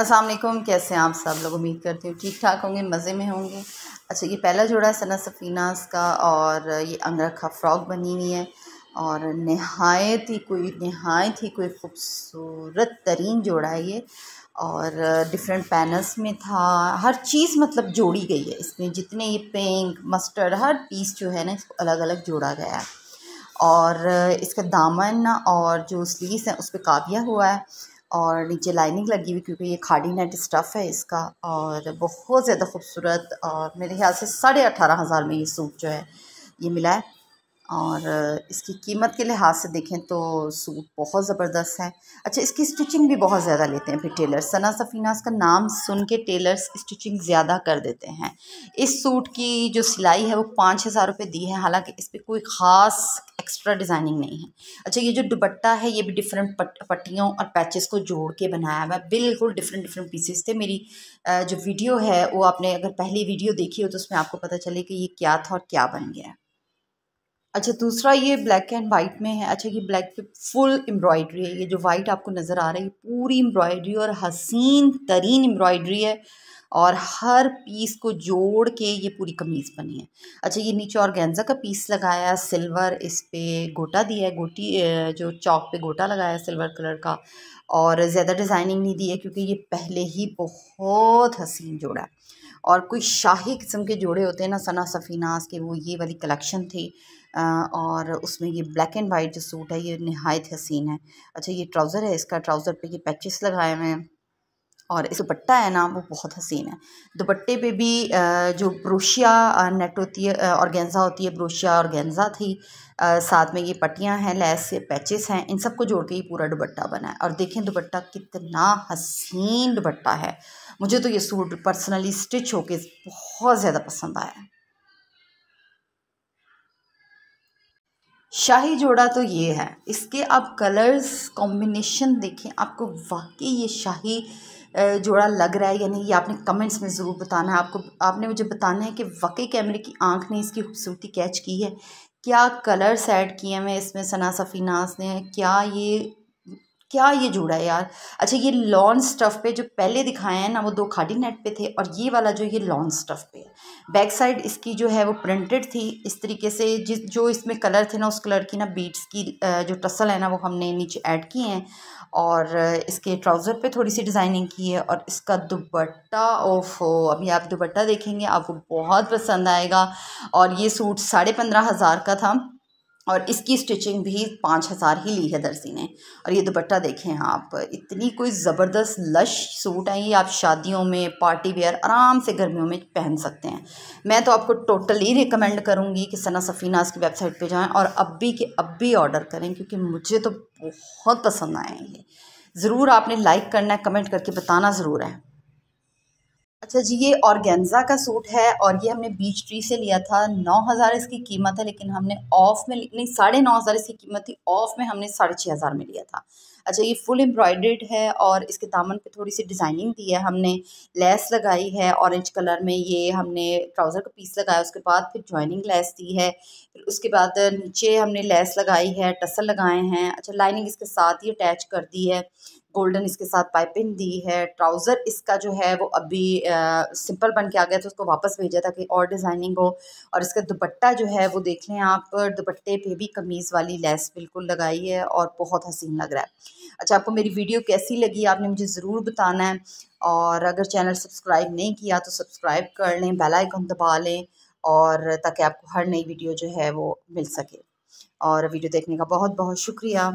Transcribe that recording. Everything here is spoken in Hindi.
अस्सलाम वालेकुम कैसे हैं आप सब लोग उम्मीद करती हूँ ठीक ठाक होंगे मज़े में होंगे अच्छा ये पहला जोड़ा है सना सफ़ीनास का और ये अंगरखा फ़्रॉक बनी हुई है और नहायत ही कोई नहायत ही कोई खूबसूरत तरीन जोड़ा है ये और डिफरेंट पैनल्स में था हर चीज़ मतलब जोड़ी गई है इसमें जितने ये पिंक मस्टर्ड हर पीस जो है ना इसको अलग अलग जोड़ा गया है और इसका दामन और जो स्लीव्स हैं उस पर काविया हुआ है और नीचे लाइनिंग लगी हुई क्योंकि ये खाड़ी नेट स्टफ़ है इसका और बहुत ज़्यादा खूबसूरत और मेरे ख्याल से साढ़े अठारह हज़ार में ये सूट जो है ये मिला है और इसकी कीमत के लिहाज से देखें तो सूट बहुत ज़बरदस्त है अच्छा इसकी स्टिचिंग भी बहुत ज़्यादा लेते हैं फिर टेलर सना सफ़ीनास का नाम सुन के टेलर्स स्टिचिंग ज़्यादा कर देते हैं इस सूट की जो सिलाई है वो पाँच हज़ार रुपये दी है हालांकि इस पर कोई ख़ास एक्स्ट्रा डिज़ाइनिंग नहीं है अच्छा ये जो दुपट्टा है ये भी डिफरेंट पट, पट्टियों और पैचेस को जोड़ के बनाया हुआ है बिल्कुल डिफरेंट डिफरेंट पीसेस थे मेरी जो वीडियो है वो आपने अगर पहली वीडियो देखी हो तो उसमें आपको पता चले कि ये क्या था और क्या बन गया है अच्छा दूसरा ये ब्लैक एंड वाइट में है अच्छा ये ब्लैक पे फुल एम्ब्रॉयड्री है ये जो वाइट आपको नज़र आ रही है पूरी एम्ब्रॉयड्री और हसीन तरीन एम्ब्रॉयड्री है और हर पीस को जोड़ के ये पूरी कमीज़ बनी है अच्छा ये नीचे और गेंजा का पीस लगाया सिल्वर इस पर गोटा दिया है गोटी जो चौक पे गोटा लगाया सिल्वर कलर का और ज़्यादा डिज़ाइनिंग नहीं दी है क्योंकि ये पहले ही बहुत हसीन जोड़ा है और कोई शाही किस्म के जोड़े होते हैं ना सना सफ़ीनास के वो ये वाली कलेक्शन थी और उसमें ये ब्लैक एंड वाइट जो सूट है ये नहायत हसीन है अच्छा ये ट्राउज़र है इसका ट्राउज़र पे ये पैचेस लगाए हुए हैं और इस दुपट्टा है ना वो बहुत हसीन है दुपट्टे पे भी जो ब्रोशिया नेट होती है गेंजा होती है ब्रोशिया गेंजा थी साथ में ये पट्टियाँ हैं लैस से पैचेस हैं इन सबको जोड़ के ये पूरा दुपट्टा बना है और देखें दुपट्टा कितना हसीन दुपट्टा है मुझे तो ये सूट पर्सनली स्टिच होके बहुत ज़्यादा पसंद आया शाही जोड़ा तो ये है इसके आप कलर्स कॉम्बिनेशन देखें आपको वाकई ये शाही जोड़ा लग रहा है या नहीं ये आपने कमेंट्स में ज़रूर बताना है आपको आपने मुझे बताना है कि वाकई कैमरे की आंख ने इसकी खूबसूरती कैच की है क्या कलर्स ऐड किए हैं इसमें सना सफ़ीनास ने क्या ये क्या ये जुड़ा है यार अच्छा ये लॉन स्टफ़ पे जो पहले दिखाए हैं ना वो दो खाडी नेट पे थे और ये वाला जो ये लॉन स्टफ़ पे है बैक साइड इसकी जो है वो प्रिंटेड थी इस तरीके से जिस जो इसमें कलर थे ना उस कलर की ना बीट्स की जो टसल है ना वो हमने नीचे ऐड किए हैं और इसके ट्राउज़र पे थोड़ी सी डिज़ाइनिंग की है और इसका दुपट्टा ओफो अभी आप दुपट्टा देखेंगे आपको बहुत पसंद आएगा और ये सूट साढ़े पंद्रह हज़ार का था और इसकी स्टिचिंग भी पाँच हज़ार ही ली है दर्जी ने और ये दुपट्टा देखें आप इतनी कोई ज़बरदस्त लश सूट है ये आप शादियों में पार्टी वेयर आराम से गर्मियों में पहन सकते हैं मैं तो आपको टोटली रिकमेंड करूँगी कि सना सफ़ीनास की वेबसाइट पे जाएं और अब भी के भी ऑर्डर करें क्योंकि मुझे तो बहुत पसंद आए ये ज़रूर आपने लाइक करना है कमेंट करके बताना ज़रूर है अच्छा जी ये ऑर्गेन्जा का सूट है और ये हमने बीच ट्री से लिया था नौ हज़ार इसकी कीमत है लेकिन हमने ऑफ में नहीं साढ़े नौ हज़ार इसकी कीमत थी ऑफ में हमने साढ़े छः हज़ार में लिया था अच्छा ये फुल एम्ब्रॉयड्रेड है और इसके दामन पे थोड़ी सी डिज़ाइनिंग दी है हमने लेस लगाई है ऑरेंज कलर में ये हमने ट्राउज़र का पीस लगाया उसके बाद फिर ज्वाइनिंग लेस दी है फिर उसके बाद नीचे हमने लेस लगाई है टसल लगाए हैं अच्छा लाइनिंग इसके साथ ही अटैच कर दी है गोल्डन इसके साथ पाइपिंग दी है ट्राउज़र इसका जो है वो अभी आ, सिंपल बन के आ गया तो उसको वापस भेजा था कि और डिज़ाइनिंग हो और इसका दुपट्टा जो है वो देख लें आप दुपट्टे पे भी कमीज़ वाली लेस बिल्कुल लगाई है और बहुत हसीन लग रहा है अच्छा आपको मेरी वीडियो कैसी लगी आपने मुझे ज़रूर बताना है और अगर चैनल सब्सक्राइब नहीं किया तो सब्सक्राइब कर लें बेल आइकन दबा लें और ताकि आपको हर नई वीडियो जो है वो मिल सके और वीडियो देखने का बहुत बहुत शुक्रिया